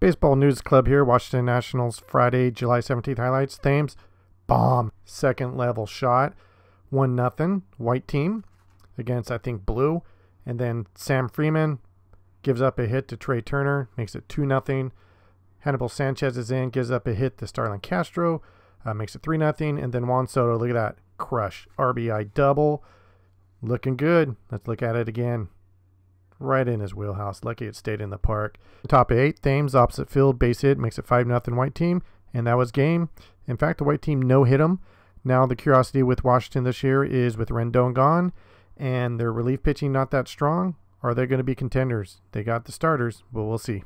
Baseball News Club here, Washington Nationals Friday, July 17th highlights. Thames, bomb, second level shot, 1 nothing. white team against, I think, blue. And then Sam Freeman gives up a hit to Trey Turner, makes it 2 nothing. Hannibal Sanchez is in, gives up a hit to Starlin Castro, uh, makes it 3 nothing. And then Juan Soto, look at that, crush, RBI double. Looking good. Let's look at it again right in his wheelhouse. Lucky it stayed in the park. Top eight, Thames, opposite field, base hit, makes it 5 nothing white team. And that was game. In fact, the white team no hit him. Now, the curiosity with Washington this year is with Rendon gone and their relief pitching not that strong. Are they going to be contenders? They got the starters, but we'll see.